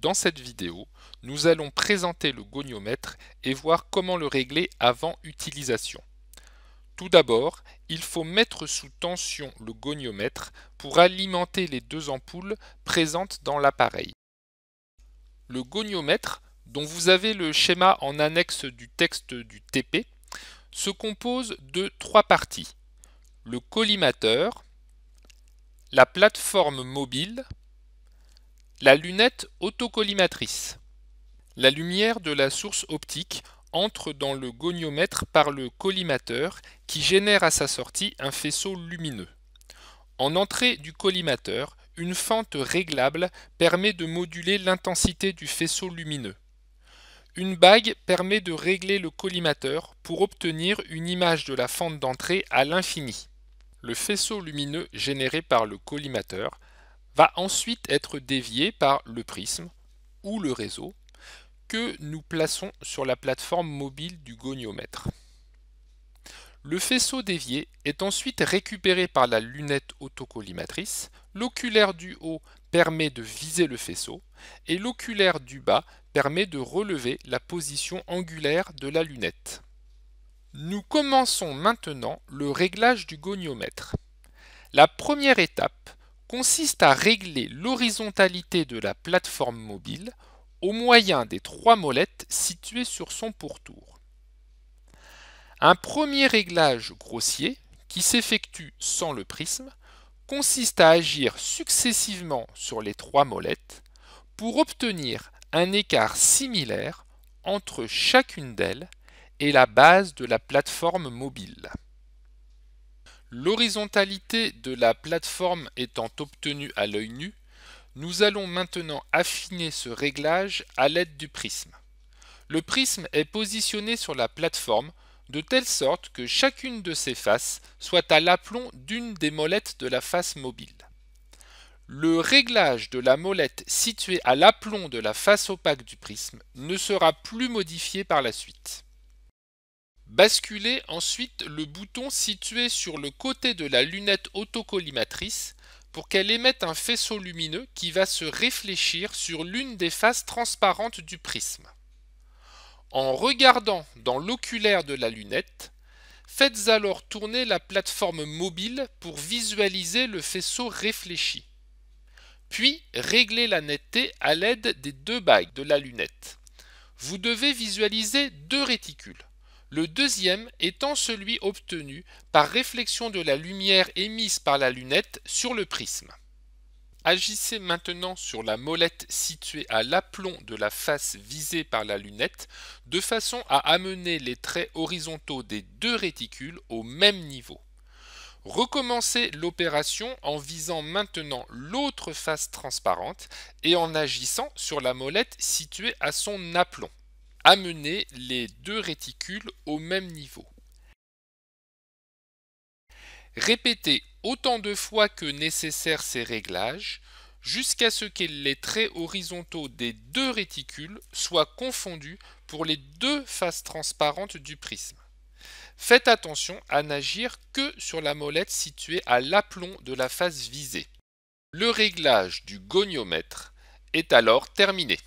Dans cette vidéo, nous allons présenter le goniomètre et voir comment le régler avant utilisation. Tout d'abord, il faut mettre sous tension le goniomètre pour alimenter les deux ampoules présentes dans l'appareil. Le goniomètre, dont vous avez le schéma en annexe du texte du TP, se compose de trois parties. Le collimateur, la plateforme mobile la lunette autocollimatrice. La lumière de la source optique entre dans le goniomètre par le collimateur qui génère à sa sortie un faisceau lumineux. En entrée du collimateur, une fente réglable permet de moduler l'intensité du faisceau lumineux. Une bague permet de régler le collimateur pour obtenir une image de la fente d'entrée à l'infini. Le faisceau lumineux généré par le collimateur va ensuite être dévié par le prisme ou le réseau que nous plaçons sur la plateforme mobile du goniomètre. Le faisceau dévié est ensuite récupéré par la lunette autocollimatrice, l'oculaire du haut permet de viser le faisceau et l'oculaire du bas permet de relever la position angulaire de la lunette. Nous commençons maintenant le réglage du goniomètre. La première étape consiste à régler l'horizontalité de la plateforme mobile au moyen des trois molettes situées sur son pourtour. Un premier réglage grossier, qui s'effectue sans le prisme, consiste à agir successivement sur les trois molettes pour obtenir un écart similaire entre chacune d'elles et la base de la plateforme mobile. L'horizontalité de la plateforme étant obtenue à l'œil nu, nous allons maintenant affiner ce réglage à l'aide du prisme. Le prisme est positionné sur la plateforme de telle sorte que chacune de ses faces soit à l'aplomb d'une des molettes de la face mobile. Le réglage de la molette située à l'aplomb de la face opaque du prisme ne sera plus modifié par la suite. Basculez ensuite le bouton situé sur le côté de la lunette autocollimatrice pour qu'elle émette un faisceau lumineux qui va se réfléchir sur l'une des faces transparentes du prisme. En regardant dans l'oculaire de la lunette, faites alors tourner la plateforme mobile pour visualiser le faisceau réfléchi. Puis réglez la netteté à l'aide des deux bagues de la lunette. Vous devez visualiser deux réticules le deuxième étant celui obtenu par réflexion de la lumière émise par la lunette sur le prisme. Agissez maintenant sur la molette située à l'aplomb de la face visée par la lunette de façon à amener les traits horizontaux des deux réticules au même niveau. Recommencez l'opération en visant maintenant l'autre face transparente et en agissant sur la molette située à son aplomb amener les deux réticules au même niveau. Répétez autant de fois que nécessaire ces réglages jusqu'à ce que les traits horizontaux des deux réticules soient confondus pour les deux faces transparentes du prisme. Faites attention à n'agir que sur la molette située à l'aplomb de la face visée. Le réglage du goniomètre est alors terminé.